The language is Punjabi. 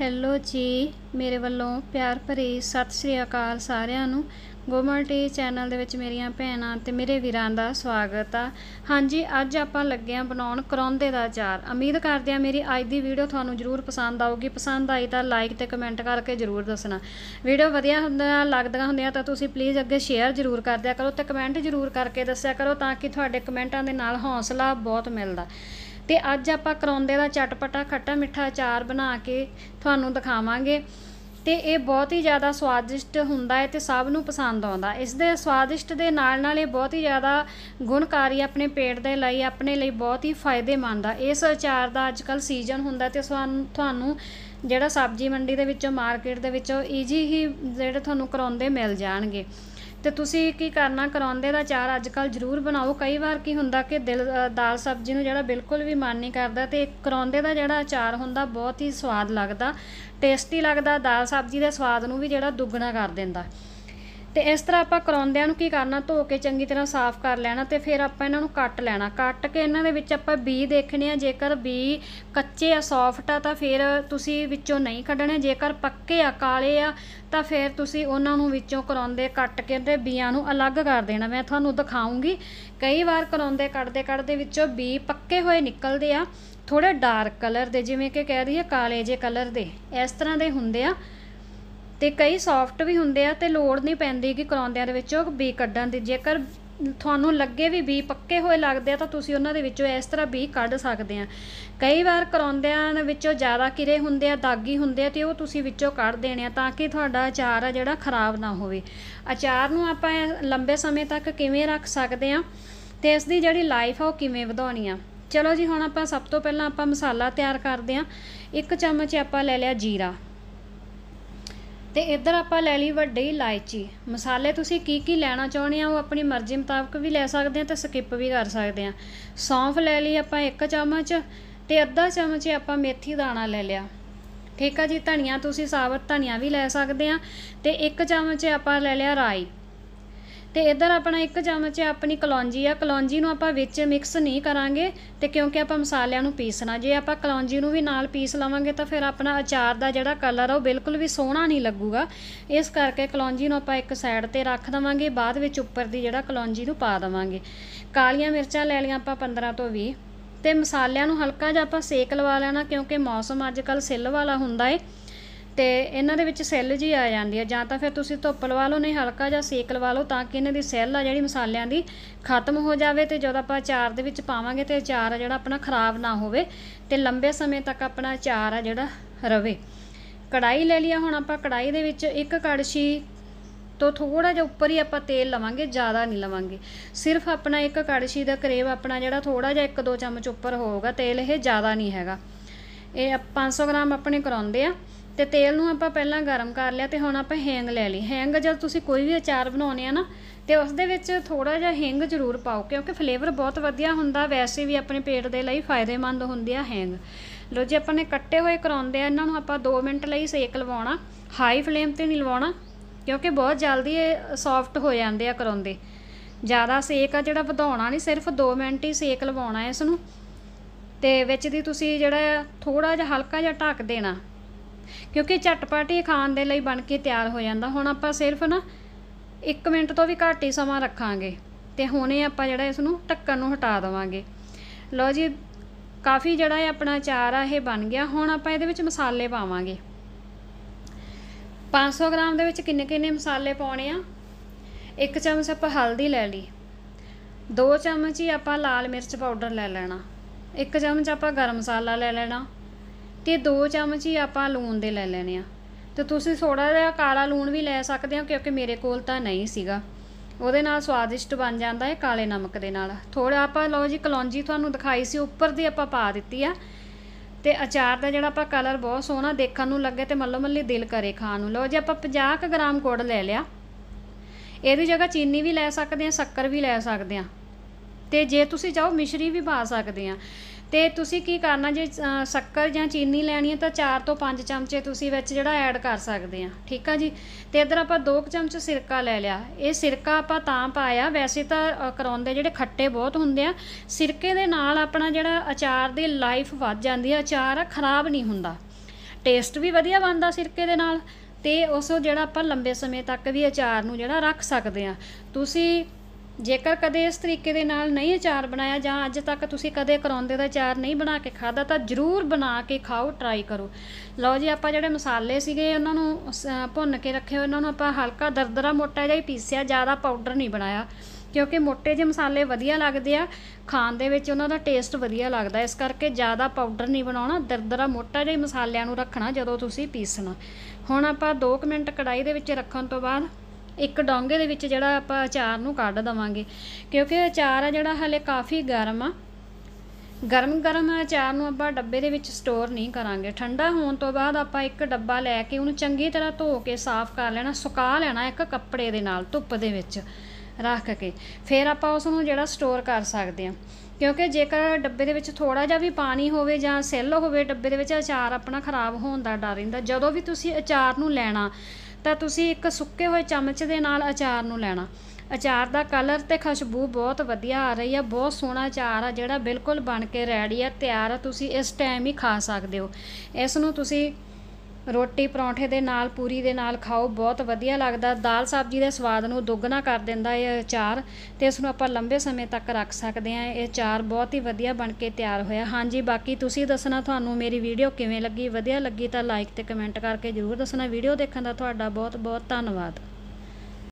ਹੈਲੋ ਜੀ ਮੇਰੇ ਵੱਲੋਂ ਪਿਆਰ ਭਰੀ ਸਤਿ ਸ੍ਰੀ ਅਕਾਲ ਸਾਰਿਆਂ ਨੂੰ ਗੋਮਲਟੀ ਚੈਨਲ ਦੇ ਵਿੱਚ ਮੇਰੀਆਂ ਭੈਣਾਂ ਤੇ ਮੇਰੇ ਵੀਰਾਂ ਦਾ ਸਵਾਗਤ ਆ ਹਾਂਜੀ ਅੱਜ ਆਪਾਂ ਲੱਗੇ ਆ ਬਣਾਉਣ ਕਰੌਂਦੇ ਦਾ ਅਚਾਰ ਉਮੀਦ ਕਰਦੇ ਆ ਮੇਰੀ ਅੱਜ ਦੀ ਵੀਡੀਓ ਤੁਹਾਨੂੰ ਜ਼ਰੂਰ ਪਸੰਦ ਆਊਗੀ ਪਸੰਦ ਆਈ ਤਾਂ ਲਾਈਕ ਤੇ ਕਮੈਂਟ ਕਰਕੇ ਜ਼ਰੂਰ ਦੱਸਣਾ ਵੀਡੀਓ ਵਧੀਆ ਹੁੰਦਾ ਲੱਗਦਾ ਹੁੰਦਾ ਤਾਂ ਤੁਸੀਂ ਪਲੀਜ਼ ਅੱਗੇ ਸ਼ੇਅਰ ਜ਼ਰੂਰ ਕਰ ਦਿਆ ਕਰੋ ਤੇ ਕਮੈਂਟ ਜ਼ਰੂਰ ਕਰਕੇ ਦੱਸਿਆ ਕਰੋ ਤਾਂ ਕਿ ਤੁਹਾਡੇ ਕਮੈਂਟਾਂ ਦੇ ਨਾਲ ਹੌਸਲਾ ਬਹੁਤ ਮਿਲਦਾ ਤੇ ਅੱਜ ਆਪਾਂ ਕਰੌਂਦੇ ਦਾ ਚਟਪਟਾ ਖੱਟਾ ਮਿੱਠਾ ਅਚਾਰ ਬਣਾ ਕੇ ਤੁਹਾਨੂੰ ਦਿਖਾਵਾਂਗੇ ਤੇ ਇਹ ਬਹੁਤ ਹੀ ਜ਼ਿਆਦਾ ਸਵਾਦਿਸ਼ਟ ਹੁੰਦਾ ਹੈ ਤੇ ਸਭ ਨੂੰ ਪਸੰਦ ਆਉਂਦਾ ਇਸ ਦੇ ਸਵਾਦਿਸ਼ਟ ਦੇ ਨਾਲ ਨਾਲ ਇਹ ਬਹੁਤ ਹੀ ਜ਼ਿਆਦਾ ਗੁਣਕਾਰੀ ਆਪਣੇ ਪੇਟ ਦੇ ਲਈ ਆਪਣੇ ਲਈ ਬਹੁਤ ਹੀ ਫਾਇਦੇਮੰਦ ਆ ਇਸ ਅਚਾਰ ਦਾ ਅੱਜਕੱਲ ਸੀਜ਼ਨ ਹੁੰਦਾ ਤੇ ਤੁਹਾਨੂੰ ਜਿਹੜਾ ਸਬਜ਼ੀ ਮੰਡੀ ਦੇ ਵਿੱਚੋਂ ਮਾਰਕੀਟ ਦੇ ਵਿੱਚੋਂ ਈਜੀ ਹੀ ਜਿਹੜੇ ਤੁਹਾਨੂੰ ਕਰਾਉਂਦੇ ਮਿਲ ਜਾਣਗੇ ਤੇ ਤੁਸੀਂ ਕੀ ਕਰਨਾ ਕਰਾਉਂਦੇ ਦਾ ਚਾਰ ਅੱਜ ਕੱਲ ਜ਼ਰੂਰ ਬਣਾਓ ਕਈ ਵਾਰ ਕੀ ਹੁੰਦਾ ਕਿ ਦਿਲ ਦਾਲ ਸਬਜ਼ੀ ਨੂੰ ਜਿਹੜਾ ਬਿਲਕੁਲ ਵੀ ਮਨ ਨਹੀਂ ਕਰਦਾ ਤੇ ਕਰਾਉਂਦੇ ਦਾ ਜਿਹੜਾ ਅਚਾਰ ਹੁੰਦਾ ਬਹੁਤ ਹੀ ਸਵਾਦ ਲੱਗਦਾ ਟੇਸਟੀ ਲੱਗਦਾ ਦਾਲ ਸਬਜ਼ੀ ਦੇ ਸਵਾਦ ਨੂੰ ਵੀ ਜਿਹੜਾ ਦੁੱਗਣਾ ਕਰ ਦਿੰਦਾ ਤੇ ਇਸ ਤਰ੍ਹਾਂ ਆਪਾਂ ਕਰੌਂਦਿਆਂ ਨੂੰ ਕੀ ਕਰਨਾ ਧੋ ਕੇ ਚੰਗੀ ਤਰ੍ਹਾਂ ਸਾਫ਼ ਕਰ ਲੈਣਾ ਤੇ ਫਿਰ ਆਪਾਂ ਇਹਨਾਂ ਨੂੰ ਕੱਟ ਲੈਣਾ ਕੱਟ ਕੇ ਇਹਨਾਂ ਦੇ ਵਿੱਚ ਆਪਾਂ ਬੀ ਦੇਖਣੇ ਆ ਜੇਕਰ ਬੀ ਕੱਚੇ ਆ ਸੌਫਟ ਆ ਤਾਂ ਫਿਰ ਤੁਸੀਂ ਵਿੱਚੋਂ ਨਹੀਂ ਕੱਢਣੇ ਜੇਕਰ ਪੱਕੇ ਆ ਕਾਲੇ ਆ ਤਾਂ ਫਿਰ ਤੁਸੀਂ ਉਹਨਾਂ ਨੂੰ ਵਿੱਚੋਂ ਕਰੌਂਦੇ ਕੱਟ ਕੇ ਤੇ ਬੀਆਂ ਨੂੰ ਅਲੱਗ ਕਰ ਦੇਣਾ ਮੈਂ ਤੁਹਾਨੂੰ ਦਿਖਾਉਂਗੀ ਕਈ ਵਾਰ ਕਰੌਂਦੇ ਕੱਟਦੇ ਕੱਟਦੇ ਵਿੱਚੋਂ ਬੀ ਪੱਕੇ ਹੋਏ ਨਿਕਲਦੇ ਆ ਥੋੜੇ ਡਾਰਕ ਕਲਰ ਦੇ ਜਿਵੇਂ ਕਿ ਕਹਿ ਦਈਏ ਕਾਲੇ ਜੇ ਕਲਰ ਦੇ ਇਸ ਤਰ੍ਹਾਂ ਦੇ ਹੁੰਦੇ ਆ ਤੇ ਕਈ ਸੌਫਟ ਵੀ ਹੁੰਦੇ ਆ ਤੇ ਲੋੜ ਨਹੀਂ ਪੈਂਦੀ ਕਿ ਕਰਾਉਂਦਿਆਂ ਦੇ ਵਿੱਚੋਂ ਬੀ ਕੱਢਣ ਦੀ ਜੇਕਰ ਤੁਹਾਨੂੰ ਲੱਗੇ ਵੀ ਬੀ ਪੱਕੇ ਹੋਏ ਲੱਗਦੇ ਆ ਤਾਂ ਤੁਸੀਂ ਉਹਨਾਂ ਦੇ ਵਿੱਚੋਂ ਇਸ ਤਰ੍ਹਾਂ ਬੀ ਕੱਢ ਸਕਦੇ ਆ ਕਈ ਵਾਰ ਕਰਾਉਂਦਿਆਂ ਵਿੱਚੋਂ ਜ਼ਿਆਦਾ ਕਿਰੇ ਹੁੰਦੇ ਆ ਦਾਗੀ ਹੁੰਦੇ ਆ ਤੇ ਉਹ ਤੁਸੀਂ ਵਿੱਚੋਂ ਕੱਢ ਦੇਣੇ ਆ ਤਾਂ ਕਿ ਤੁਹਾਡਾ ਅਚਾਰ ਆ ਜਿਹੜਾ ਖਰਾਬ ਨਾ ਹੋਵੇ ਅਚਾਰ ਨੂੰ ਆਪਾਂ ਲੰਬੇ ਸਮੇਂ ਤੱਕ ਕਿਵੇਂ ਰੱਖ ਸਕਦੇ ਆ ਤੇ ਇਸ ਦੀ ਜਿਹੜੀ ਲਾਈਫ ਆ ਉਹ ਕਿਵੇਂ ਵਧਾਉਣੀ ਆ ਚਲੋ ਜੀ ਹੁਣ ਆਪਾਂ ਸਭ ਤੋਂ ਪਹਿਲਾਂ ਆਪਾਂ ਮਸਾਲਾ ਤਿਆਰ ਕਰਦੇ ਆ ਇੱਕ ਚਮਚ ਆਪਾਂ ਲੈ ਲਿਆ ਜੀਰਾ ਤੇ ਇੱਧਰ ਆਪਾਂ ਲੈ ਲਈ ਵੱਡੀ ਇਲਾਇਚੀ ਮਸਾਲੇ ਤੁਸੀਂ ਕੀ ਕੀ ਲੈਣਾ ਚਾਹੁੰਦੇ ਆ ਉਹ ਆਪਣੀ ਮਰਜ਼ੀ ਮੁਤਾਬਕ ਵੀ ਲੈ ਸਕਦੇ ਆ ਤੇ ਸਕਿਪ ਵੀ ਕਰ ਸਕਦੇ ਆ ਸੌਂਫ ਲੈ ਲਈ ਆਪਾਂ 1 ਚਮਚ ਤੇ ਅੱਧਾ ਚਮਚ ਆਪਾਂ ਮੇਥੀ ਦਾਣਾ ਲੈ ਲਿਆ ਠੀਕ ਆ ਜੀ ਧਨੀਆ ਤੁਸੀਂ ਸਾਬਤ ਧਨੀਆ ਵੀ ਲੈ ਸਕਦੇ ਆ ਤੇ 1 ਚਮਚ ਆਪਾਂ ਲੈ ਲਿਆ ਰਾਈ ਤੇ ਇਧਰ ਆਪਣਾ ਇੱਕ ਚਮਚ ਆਪਣੀ ਕਲੌਂਜੀ ਆ ਕਲੌਂਜੀ ਨੂੰ ਆਪਾਂ ਵਿੱਚ ਮਿਕਸ ਨਹੀਂ ਕਰਾਂਗੇ ਤੇ ਕਿਉਂਕਿ ਆਪਾਂ ਮਸਾਲਿਆਂ ਨੂੰ ਪੀਸਣਾ ਜੇ ਆਪਾਂ ਕਲੌਂਜੀ ਨੂੰ ਵੀ ਨਾਲ ਪੀਸ ਲਵਾਂਗੇ ਤਾਂ ਫਿਰ ਆਪਣਾ ਅਚਾਰ ਦਾ ਜਿਹੜਾ ਕਲਰ ਆ ਉਹ ਬਿਲਕੁਲ ਵੀ ਸੋਹਣਾ ਨਹੀਂ ਲੱਗੂਗਾ ਇਸ ਕਰਕੇ ਕਲੌਂਜੀ ਨੂੰ ਆਪਾਂ ਇੱਕ ਸਾਈਡ ਤੇ ਰੱਖ ਦਵਾਂਗੇ ਬਾਅਦ ਵਿੱਚ ਉੱਪਰ ਦੀ ਜਿਹੜਾ ਕਲੌਂਜੀ ਨੂੰ ਪਾ ਦਵਾਂਗੇ ਕਾਲੀਆਂ ਮਿਰਚਾਂ ਲੈ ਲਈਆਂ ਆਪਾਂ 15 ਤੋਂ 20 ਤੇ ਮਸਾਲਿਆਂ ਨੂੰ ਹਲਕਾ ਜਿਹਾ ਆਪਾਂ ਸੇਕ ਲਵਾ ਲੈਣਾ ਕਿਉਂਕਿ ਮੌਸਮ ਅੱਜ ਕੱਲ ਸਿੱਲ ਵਾਲਾ ਹੁੰਦਾ ਏ ਤੇ ਇਹਨਾਂ ਦੇ ਵਿੱਚ ਸੈੱਲ ਜੀ ਆ ਜਾਂਦੀ ਹੈ ਜਾਂ ਤਾਂ ਫਿਰ ਤੁਸੀਂ ਧੁੱਪ ਲਵਾ ਲਓ ਨਹੀਂ ਹਲਕਾ ਜਿਹਾ ਸੇਕ ਲਵਾ ਲਓ ਤਾਂ ਕਿ ਇਹਨਾਂ ਦੀ ਸੈੱਲ ਆ ਜਿਹੜੀ ਮਸਾਲਿਆਂ ਦੀ ਖਤਮ ਹੋ ਜਾਵੇ ਤੇ ਜਦੋਂ ਆਪਾਂ ਅਚਾਰ ਦੇ ਵਿੱਚ ਪਾਵਾਂਗੇ ਤੇ ਅਚਾਰ ਆ ਜਿਹੜਾ ਆਪਣਾ ਖਰਾਬ ਨਾ ਹੋਵੇ ਤੇ ਲੰਬੇ ਸਮੇਂ ਤੱਕ ਆਪਣਾ ਅਚਾਰ ਆ ਜਿਹੜਾ ਰਵੇ ਕੜਾਈ ਲੈ ਲਿਆ ਹੁਣ ਆਪਾਂ ਕੜਾਈ ਦੇ ਵਿੱਚ ਇੱਕ ਕੜਛੀ ਤੋਂ ਥੋੜਾ ਜਿਹਾ ਉੱਪਰ ਹੀ ਆਪਾਂ ਤੇਲ ਲਵਾਂਗੇ ਜ਼ਿਆਦਾ ਨਹੀਂ ਲਵਾਂਗੇ ਸਿਰਫ ਆਪਣਾ ਇੱਕ ਕੜਛੀ ਦਾ ਕਰੇਵ ਆਪਣਾ ਜਿਹੜਾ ਥੋੜਾ ਜਿਹਾ 1-2 ਚਮਚ ਉੱਪਰ ਹੋਊਗਾ ਤੇਲ ਇਹ ਜ਼ਿਆਦਾ ਨਹੀਂ ਹੈਗਾ ਇਹ 500 ਗ੍ਰਾਮ ਆਪਣੇ ਕਰਾਉਂਦੇ ਆ ਤੇ ਤੇਲ ਨੂੰ ਆਪਾਂ ਪਹਿਲਾਂ ਗਰਮ ਕਰ ਲਿਆ ਤੇ ਹੁਣ ਆਪਾਂ ਹੈਂਗ ਲੈ ਲਈ ਹੈਂਗ ਜਦ ਤੁਸੀਂ ਕੋਈ ਵੀ ਅਚਾਰ ਬਣਾਉਨੇ ਆ ਨਾ ਤੇ ਉਸ ਦੇ ਵਿੱਚ ਥੋੜਾ ਜਿਹਾ ਹਿੰਗ ਜ਼ਰੂਰ ਪਾਓ ਕਿਉਂਕਿ ਫਲੇਵਰ ਬਹੁਤ ਵਧੀਆ ਹੁੰਦਾ ਵੈਸੇ ਵੀ ਆਪਣੇ ਪੇਟ ਦੇ ਲਈ ਫਾਇਦੇਮੰਦ ਹੁੰਦੀ ਆ ਹੈਂਗ ਲੋ ਜੀ ਆਪਾਂ ਨੇ ਕੱਟੇ ਹੋਏ ਕਰਾਉਂਦੇ ਆ ਇਹਨਾਂ ਨੂੰ ਆਪਾਂ 2 ਮਿੰਟ ਲਈ ਸੇਕ ਲਵਾਉਣਾ ਹਾਈ ਫਲੇਮ ਤੇ ਨਹੀਂ ਲਵਾਉਣਾ ਕਿਉਂਕਿ ਬਹੁਤ ਜਲਦੀ ਇਹ ਸੌਫਟ ਹੋ ਜਾਂਦੇ ਆ ਕਰਾਉਂਦੇ ਜ਼ਿਆਦਾ ਸੇਕ ਆ ਜਿਹੜਾ ਵਧਾਉਣਾ ਨਹੀਂ ਸਿਰਫ 2 ਮਿੰਟ ਹੀ ਸੇਕ ਲਵਾਉਣਾ ਇਸ ਨੂੰ ਤੇ ਵਿੱਚ ਦੀ ਤੁਸੀਂ ਜਿਹੜਾ ਥੋੜਾ ਜਿਹਾ ਹਲਕਾ ਜਿਹਾ ਢੱਕ ਦੇਣਾ ਕਿਉਂਕਿ ਝਟਪਟ ਹੀ ਖਾਣ ਦੇ ਲਈ ਬਣ ਕੇ ਤਿਆਰ ਹੋ ਜਾਂਦਾ ਹੁਣ ਆਪਾਂ ਸਿਰਫ ਨਾ 1 ਮਿੰਟ ਤੋਂ ਵੀ ਘੱਟ ਹੀ ਸਮਾਂ ਰੱਖਾਂਗੇ ਤੇ ਹੁਣੇ ਆਪਾਂ ਜਿਹੜਾ ਇਸ ਨੂੰ ਟੱਕਣ ਨੂੰ ਹਟਾ ਦਵਾਂਗੇ ਲਓ ਜੀ ਕਾਫੀ ਜਿਹੜਾ ਇਹ ਆਪਣਾ ਚਾਰ ਆ ਇਹ ਬਣ ਗਿਆ ਹੁਣ ਆਪਾਂ ਇਹਦੇ ਵਿੱਚ ਮਸਾਲੇ ਪਾਵਾਂਗੇ 500 ਗ੍ਰਾਮ ਦੇ ਵਿੱਚ ਕਿੰਨੇ ਕਿੰਨੇ ਮਸਾਲੇ ਪਾਉਣੇ ਆ ਇੱਕ ਚਮਚ ਆਪਾਂ ਹਲਦੀ ਲੈ ਲਈ ਦੋ ਚਮਚ ਹੀ ਆਪਾਂ ਲਾਲ ਮਿਰਚ ਪਾਊਡਰ ਲੈ ਲੈਣਾ ਇੱਕ ਚਮਚ ਆਪਾਂ ਗਰਮ ਮਸਾਲਾ ਲੈ ਲੈਣਾ ਕਿ 2 ਚਮਚ ਹੀ ਆਪਾਂ ਲੂਣ ਦੇ ਲੈ ਲੈਣੇ ਆ ਤੇ ਤੁਸੀਂ ਥੋੜਾ ਜਿਹਾ ਕਾਲਾ ਲੂਣ ਵੀ ਲੈ ਸਕਦੇ ਹੋ ਕਿਉਂਕਿ ਮੇਰੇ ਕੋਲ ਤਾਂ ਨਹੀਂ ਸੀਗਾ ਉਹਦੇ ਨਾਲ ਸਵਾਦਿਸ਼ਟ ਬਣ ਜਾਂਦਾ ਹੈ ਕਾਲੇ ਨਮਕ ਦੇ ਨਾਲ ਥੋੜਾ ਆਪਾਂ ਲਓ ਜੀ ਕਲੌਂਜੀ ਤੁਹਾਨੂੰ ਦਿਖਾਈ ਸੀ ਉੱਪਰ ਦੀ ਆਪਾਂ ਪਾ ਦਿੱਤੀ ਆ ਤੇ ਅਚਾਰ ਦਾ ਜਿਹੜਾ ਆਪਾਂ ਕਲਰ ਬਹੁਤ ਸੋਹਣਾ ਦੇਖਣ ਨੂੰ ਲੱਗੇ ਤੇ ਮੱਲੋ ਮੱਲੀ ਦਿਲ ਕਰੇ ਖਾਣ ਨੂੰ ਲਓ ਜੀ ਆਪਾਂ 50 ਗ੍ਰਾਮ ਗੁੜ ਲੈ ਲਿਆ ਇਹਦੀ ਜਗ੍ਹਾ ਚੀਨੀ ਵੀ ਲੈ ਸਕਦੇ ਆ ਸ਼ੱਕਰ ਵੀ ਲੈ ਸਕਦੇ ਆ ਤੇ ਜੇ ਤੁਸੀਂ ਚਾਹੋ ਮਿਸ਼ਰੀ ਵੀ ਪਾ ਸਕਦੇ ਆ ਤੇ ਤੁਸੀਂ ਕੀ ਕਰਨਾ ਜੇ ਸ਼ੱਕਰ ਜਾਂ ਚੀਨੀ ਲੈਣੀ ਹੈ ਤਾਂ 4 ਤੋਂ 5 ਚਮਚੇ ਤੁਸੀਂ ਵਿੱਚ ਜਿਹੜਾ ਐਡ ਕਰ ਸਕਦੇ ਆ ਠੀਕ ਆ ਜੀ ਤੇ ਇਧਰ ਆਪਾਂ 2 ਚਮਚ ਸਿਰਕਾ ਲੈ ਲਿਆ ਇਹ ਸਿਰਕਾ ਆਪਾਂ ਤਾਂ ਪਾਇਆ ਵੈਸੇ ਤਾਂ ਕਰਾਉਂਦੇ ਜਿਹੜੇ ਖੱਟੇ ਬਹੁਤ ਹੁੰਦੇ ਆ ਸਿਰਕੇ ਦੇ ਨਾਲ ਆਪਣਾ ਜਿਹੜਾ ਅਚਾਰ ਦੀ ਲਾਈਫ ਵੱਧ ਜਾਂਦੀ ਆ ਅਚਾਰ ਖਰਾਬ ਨਹੀਂ ਹੁੰਦਾ ਟੇਸਟ ਵੀ ਵਧੀਆ ਬਣਦਾ ਸਿਰਕੇ ਦੇ ਨਾਲ ਤੇ ਉਸ ਜਿਹੜਾ ਆਪਾਂ ਲੰਬੇ ਸਮੇਂ ਤੱਕ ਵੀ ਅਚਾਰ ਨੂੰ ਜਿਹੜਾ ਰੱਖ ਸਕਦੇ ਆ ਤੁਸੀਂ ਜੇਕਰ ਕਦੇ ਇਸ ਤਰੀਕੇ ਦੇ ਨਾਲ ਨਹੀਂ ਅਚਾਰ ਬਣਾਇਆ ਜਾਂ ਅੱਜ ਤੱਕ ਤੁਸੀਂ ਕਦੇ ਕਰੌਂਦੇ ਦਾ ਅਚਾਰ ਨਹੀਂ ਬਣਾ ਕੇ ਖਾਦਾ ਤਾਂ ਜਰੂਰ ਬਣਾ ਕੇ ਖਾਓ ਟਰਾਈ ਕਰੋ ਲਓ ਜੀ ਆਪਾਂ ਜਿਹੜੇ ਮਸਾਲੇ ਸੀਗੇ ਉਹਨਾਂ ਨੂੰ ਭੁੰਨ ਕੇ ਰੱਖੇ ਹੋਏ ਉਹਨਾਂ ਨੂੰ ਆਪਾਂ ਹਲਕਾ ਦਰਦਰਾ ਮੋਟਾ ਜਿਹਾ ਹੀ ਪੀਸਿਆ ਜ਼ਿਆਦਾ ਪਾਊਡਰ ਨਹੀਂ ਬਣਾਇਆ ਕਿਉਂਕਿ ਮੋਟੇ ਜਿਹੇ ਮਸਾਲੇ ਵਧੀਆ ਲੱਗਦੇ ਆ ਖਾਣ ਦੇ ਵਿੱਚ ਉਹਨਾਂ ਦਾ ਟੇਸਟ ਵਧੀਆ ਲੱਗਦਾ ਇਸ ਕਰਕੇ ਜ਼ਿਆਦਾ ਪਾਊਡਰ ਨਹੀਂ ਬਣਾਉਣਾ ਦਰਦਰਾ ਮੋਟਾ ਜਿਹਾ ਮਸਾਲਿਆਂ ਨੂੰ ਰੱਖਣਾ ਜਦੋਂ ਤੁਸੀਂ ਪੀਸਣਾ ਹੁਣ ਆਪਾਂ 2 ਮਿੰਟ ਕੜਾਈ ਦੇ ਵਿੱਚ ਰੱਖਣ ਤੋਂ ਬਾਅਦ ਇੱਕ ਡੋਂਗੇ ਦੇ ਵਿੱਚ ਜਿਹੜਾ ਆਪਾਂ ਅਚਾਰ ਨੂੰ ਕੱਢ ਦਵਾਂਗੇ ਕਿਉਂਕਿ ਅਚਾਰ ਆ ਜਿਹੜਾ ਹਲੇ ਕਾਫੀ ਗਰਮ ਆ ਗਰਮ ਗਰਮ ਅਚਾਰ ਨੂੰ ਆਪਾਂ ਡੱਬੇ ਦੇ ਵਿੱਚ ਸਟੋਰ ਨਹੀਂ ਕਰਾਂਗੇ ਠੰਡਾ ਹੋਣ ਤੋਂ ਬਾਅਦ ਆਪਾਂ ਇੱਕ ਡੱਬਾ ਲੈ ਕੇ ਉਹਨੂੰ ਚੰਗੀ ਤਰ੍ਹਾਂ ਧੋ ਕੇ ਸਾਫ਼ ਕਰ ਲੈਣਾ ਸੁਕਾ ਲੈਣਾ ਇੱਕ ਕੱਪੜੇ ਦੇ ਨਾਲ ਧੁੱਪ ਦੇ ਵਿੱਚ ਰੱਖ ਕੇ ਫਿਰ ਆਪਾਂ ਉਸ ਨੂੰ ਜਿਹੜਾ ਸਟੋਰ ਕਰ ਸਕਦੇ ਹਾਂ ਕਿਉਂਕਿ ਜੇਕਰ ਡੱਬੇ ਦੇ ਵਿੱਚ ਥੋੜਾ ਜਿਹਾ ਵੀ ਪਾਣੀ ਹੋਵੇ ਜਾਂ ਸਿੱਲ ਹੋਵੇ ਡੱਬੇ ਦੇ ਵਿੱਚ ਅਚਾਰ ਆਪਣਾ ਖਰਾਬ ਹੋਣ ਦਾ ਡਰ ਰਹਿੰਦਾ ਜਦੋਂ ਵੀ ਤੁਸੀਂ ਅਚਾਰ ਨੂੰ ਲੈਣਾ ਤਾਂ ਤੁਸੀਂ ਇੱਕ ਸੁੱਕੇ ਹੋਏ ਚਮਚ ਦੇ ਨਾਲ ਅਚਾਰ ਨੂੰ ਲੈਣਾ ਅਚਾਰ ਦਾ ਕਲਰ ਤੇ ਖੁਸ਼ਬੂ ਬਹੁਤ ਵਧੀਆ ਆ ਰਹੀ ਆ ਬਹੁਤ ਸੋਹਣਾ ਅਚਾਰ ਆ ਜਿਹੜਾ ਬਿਲਕੁਲ ਬਣ ਕੇ ਰੈਡੀ ਆ ਤਿਆਰ ਆ ਤੁਸੀਂ ਇਸ ਟਾਈਮ ਹੀ ਖਾ ਸਕਦੇ ਹੋ ਇਸ ਨੂੰ ਤੁਸੀਂ ਰੋਟੀ ਪਰੌਂਠੇ ਦੇ ਨਾਲ ਪੂਰੀ ਦੇ ਨਾਲ ਖਾਓ ਬਹੁਤ ਵਧੀਆ ਲੱਗਦਾ ਦਾਲ ਸਬਜ਼ੀ ਦੇ ਸਵਾਦ ਨੂੰ ਦੁੱਗਣਾ ਕਰ ਦਿੰਦਾ ਇਹ ਅਚਾਰ ਤੇ ਇਸ ਨੂੰ ਆਪਾਂ ਲੰਬੇ ਸਮੇਂ ਤੱਕ ਰੱਖ ਸਕਦੇ ਹਾਂ ਇਹ ਅਚਾਰ ਬਹੁਤ ਹੀ ਵਧੀਆ ਬਣ ਕੇ ਤਿਆਰ ਹੋਇਆ ਹਾਂਜੀ ਬਾਕੀ ਤੁਸੀਂ ਦੱਸਣਾ ਤੁਹਾਨੂੰ ਮੇਰੀ ਵੀਡੀਓ ਕਿਵੇਂ ਲੱਗੀ ਵਧੀਆ ਲੱਗੀ ਤਾਂ ਲਾਈਕ ਤੇ ਕਮੈਂਟ ਕਰਕੇ ਜ਼ਰੂਰ ਦੱਸਣਾ ਵੀਡੀਓ ਦੇਖਣ ਦਾ ਤੁਹਾਡਾ ਬਹੁਤ ਬਹੁਤ ਧੰਨਵਾਦ